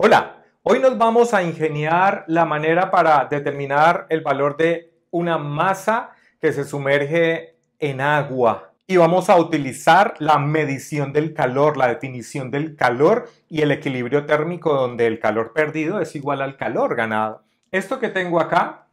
Hola, hoy nos vamos a ingeniar la manera para determinar el valor de una masa que se sumerge en agua y vamos a utilizar la medición del calor, la definición del calor y el equilibrio térmico donde el calor perdido es igual al calor ganado. Esto que tengo acá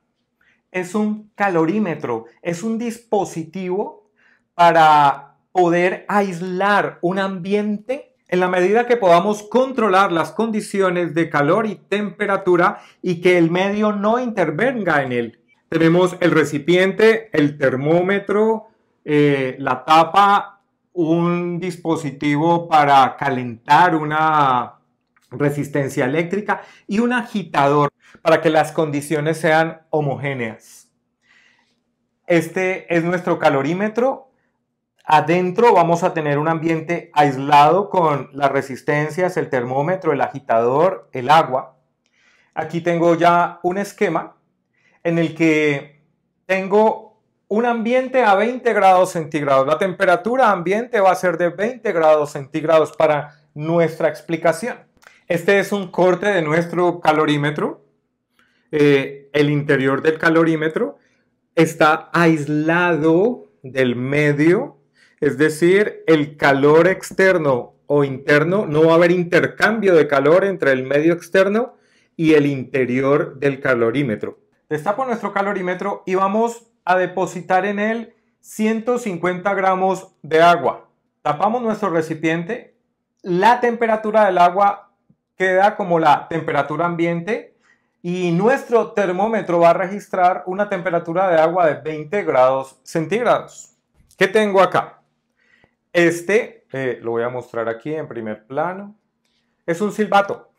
es un calorímetro, es un dispositivo para poder aislar un ambiente en la medida que podamos controlar las condiciones de calor y temperatura y que el medio no intervenga en él. Tenemos el recipiente, el termómetro, eh, la tapa, un dispositivo para calentar una resistencia eléctrica y un agitador para que las condiciones sean homogéneas. Este es nuestro calorímetro Adentro vamos a tener un ambiente aislado con las resistencias, el termómetro, el agitador, el agua. Aquí tengo ya un esquema en el que tengo un ambiente a 20 grados centígrados. La temperatura ambiente va a ser de 20 grados centígrados para nuestra explicación. Este es un corte de nuestro calorímetro. Eh, el interior del calorímetro está aislado del medio es decir, el calor externo o interno, no va a haber intercambio de calor entre el medio externo y el interior del calorímetro. Destapo nuestro calorímetro y vamos a depositar en él 150 gramos de agua. Tapamos nuestro recipiente. La temperatura del agua queda como la temperatura ambiente y nuestro termómetro va a registrar una temperatura de agua de 20 grados centígrados. ¿Qué tengo acá? Este, eh, lo voy a mostrar aquí en primer plano, es un silbato.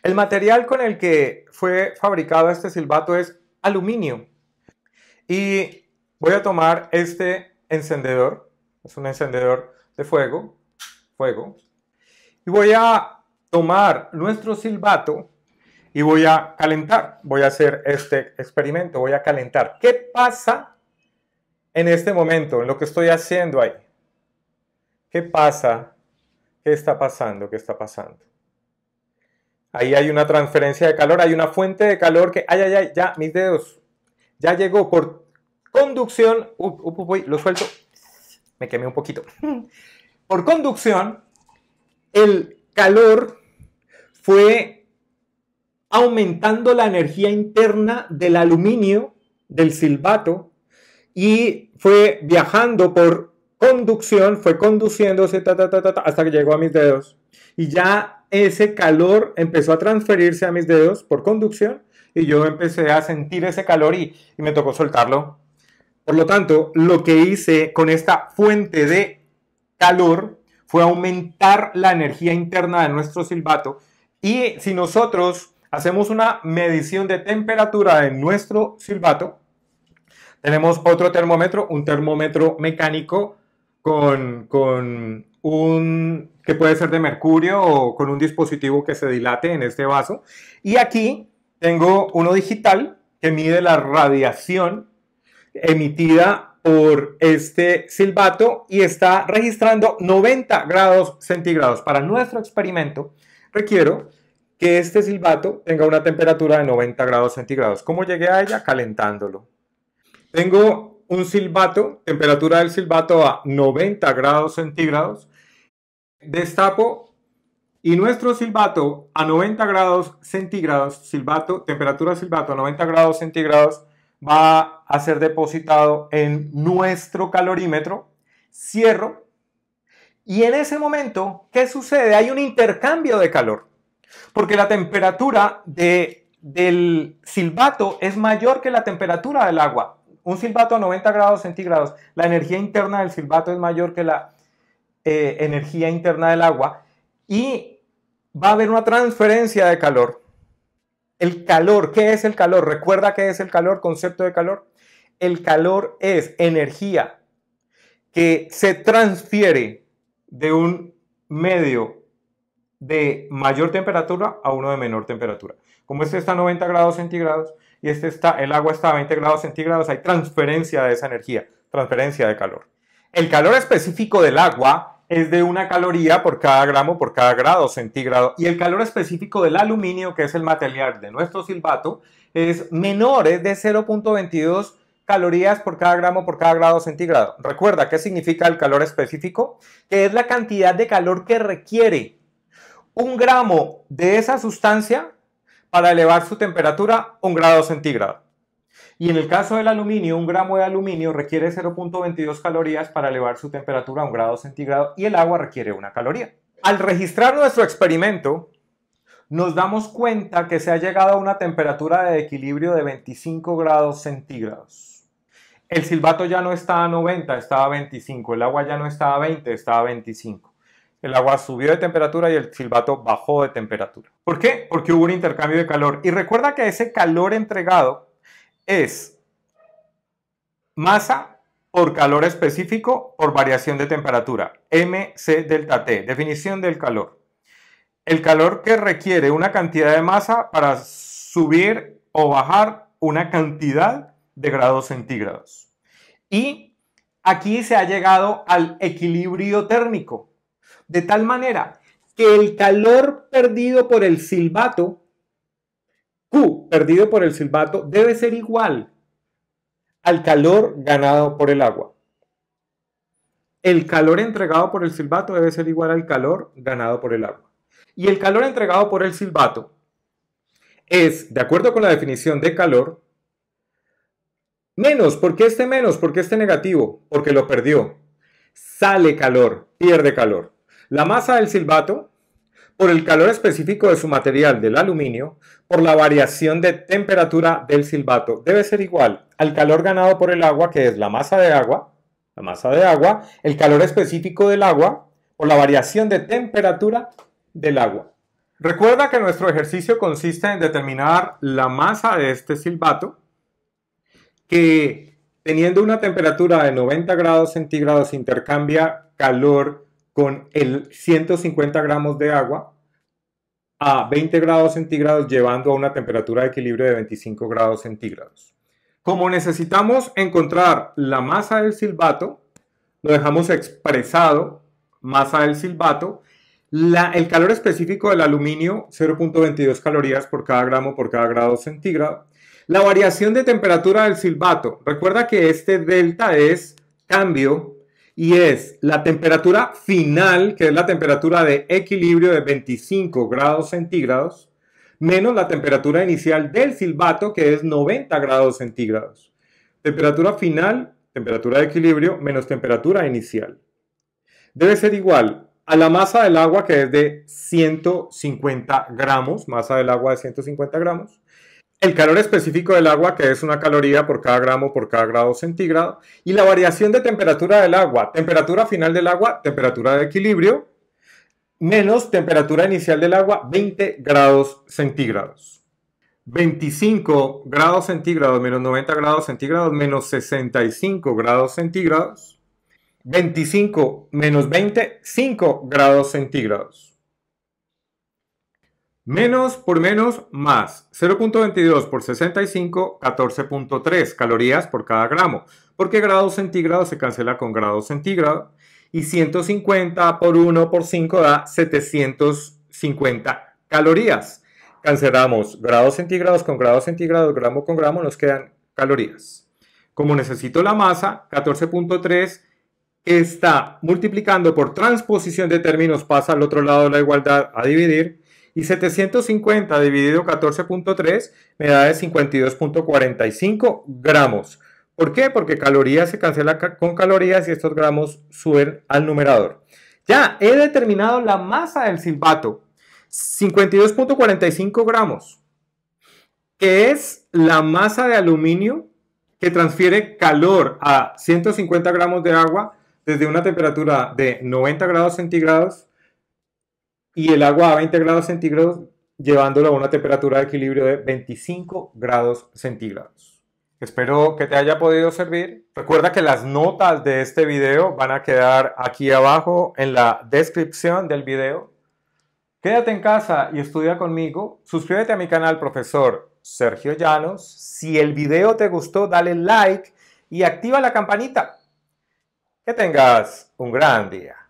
El material con el que fue fabricado este silbato es aluminio. Y voy a tomar este encendedor, es un encendedor de fuego, fuego, y voy a tomar nuestro silbato y voy a calentar, voy a hacer este experimento, voy a calentar. ¿Qué pasa en este momento, en lo que estoy haciendo ahí. ¿Qué pasa? ¿Qué está pasando? ¿Qué está pasando? Ahí hay una transferencia de calor, hay una fuente de calor que, ay, ay, ay, ya, mis dedos, ya llegó por conducción, uy, lo suelto, me quemé un poquito. Por conducción, el calor fue aumentando la energía interna del aluminio, del silbato, y fue viajando por conducción, fue conduciéndose hasta que llegó a mis dedos. Y ya ese calor empezó a transferirse a mis dedos por conducción y yo empecé a sentir ese calor y, me tocó soltarlo. Por lo tanto, lo que hice con esta fuente de calor fue aumentar la energía interna de nuestro silbato. Y si nosotros hacemos una medición de temperatura en nuestro silbato, tenemos otro termómetro, un termómetro mecánico con, con un que puede ser de mercurio o con un dispositivo que se dilate en este vaso. Y aquí tengo uno digital que mide la radiación emitida por este silbato y está registrando 90 grados centígrados. Para nuestro experimento requiero que este silbato tenga una temperatura de 90 grados centígrados. ¿Cómo llegué a ella? Calentándolo. Tengo un silbato, temperatura del silbato a 90 grados centígrados. Destapo y nuestro silbato a 90 grados centígrados, silbato, temperatura silbato a 90 grados centígrados va a ser depositado en nuestro calorímetro. Cierro y en ese momento, ¿qué sucede? Hay un intercambio de calor, porque la temperatura del silbato es mayor que la temperatura del agua un silbato a 90 grados centígrados, la energía interna del silbato es mayor que la eh, energía interna del agua y va a haber una transferencia de calor. El calor, ¿qué es el calor? Recuerda qué es el calor, concepto de calor. El calor es energía que se transfiere de un medio de mayor temperatura a uno de menor temperatura. Como este está a 90 grados centígrados, y este está, el agua está a 20 grados centígrados, hay transferencia de esa energía, transferencia de calor. El calor específico del agua es de una caloría por cada gramo por cada grado centígrado y el calor específico del aluminio, que es el material de nuestro silbato, es menor, es de 0.22 calorías por cada gramo por cada grado centígrado. Recuerda, ¿qué significa el calor específico? Que es la cantidad de calor que requiere un gramo de esa sustancia para elevar su temperatura un grado centígrado. Y en el caso del aluminio, un gramo de aluminio requiere 0.22 calorías para elevar su temperatura a un grado centígrado y el agua requiere una caloría. Al registrar nuestro experimento, nos damos cuenta que se ha llegado a una temperatura de equilibrio de 25 grados centígrados. El silbato ya no está a 90, estaba a 25, el agua ya no estaba a 20, estaba a 25. El agua subió de temperatura y el silbato bajó de temperatura. ¿Por qué? Porque hubo un intercambio de calor. Y recuerda que ese calor entregado es masa por calor específico por variación de temperatura. MC delta T, definición del calor. El calor que requiere una cantidad de masa para subir o bajar una cantidad de grados centígrados. Y aquí se ha llegado al equilibrio térmico de tal manera que el calor perdido por el silbato, Q perdido por el silbato, debe ser igual al calor ganado por el agua. El calor entregado por el silbato debe ser igual al calor ganado por el agua. Y el calor entregado por el silbato es, de acuerdo con la definición de calor, menos. ¿Por qué este menos? Porque este negativo? Porque lo perdió. Sale calor, pierde calor. La masa del silbato, por el calor específico de su material del aluminio, por la variación de temperatura del silbato, debe ser igual al calor ganado por el agua, que es la masa de agua, la masa de agua, el calor específico del agua, por la variación de temperatura del agua. Recuerda que nuestro ejercicio consiste en determinar la masa de este silbato, que teniendo una temperatura de 90 grados centígrados intercambia calor con el 150 gramos de agua a 20 grados centígrados llevando a una temperatura de equilibrio de 25 grados centígrados. Como necesitamos encontrar la masa del silbato, lo dejamos expresado, masa del silbato, el calor específico del aluminio, 0.22 calorías por cada gramo por cada grado centígrado. La variación de temperatura del silbato, recuerda que este delta es cambio y es la temperatura final, que es la temperatura de equilibrio de 25 grados centígrados, menos la temperatura inicial del silbato, que es 90 grados centígrados. Temperatura final, temperatura de equilibrio, menos temperatura inicial. Debe ser igual a la masa del agua, que es de 150 gramos, masa del agua de 150 gramos, el calor específico del agua, que es una caloría por cada gramo por cada grado centígrado, y la variación de temperatura del agua, temperatura final del agua, temperatura de equilibrio, menos temperatura inicial del agua, 20 grados centígrados. 25 grados centígrados menos 90 grados centígrados menos 65 grados centígrados. 25 menos 20, 5 grados centígrados. Menos por menos más. 0.22 por 65, 14.3 calorías por cada gramo, porque grados centígrados se cancela con grados centígrados Y 150 por 1 por 5 da 750 calorías. Cancelamos grados centígrados con grados centígrados, gramo con gramo, nos quedan calorías. Como necesito la masa, 14.3 está multiplicando por transposición de términos, pasa al otro lado de la igualdad a dividir y 750 dividido 14.3 me da 52.45 gramos. ¿Por qué? Porque calorías se cancela con calorías y estos gramos suben al numerador. Ya he determinado la masa del silbato. 52.45 gramos, que es la masa de aluminio que transfiere calor a 150 gramos de agua desde una temperatura de 90 grados centígrados y el agua a 20 grados centígrados, llevándolo a una temperatura de equilibrio de 25 grados centígrados. Espero que te haya podido servir. Recuerda que las notas de este video van a quedar aquí abajo en la descripción del video. Quédate en casa y estudia conmigo. Suscríbete a mi canal, profesor Sergio Llanos. Si el video te gustó, dale like y activa la campanita. Que tengas un gran día.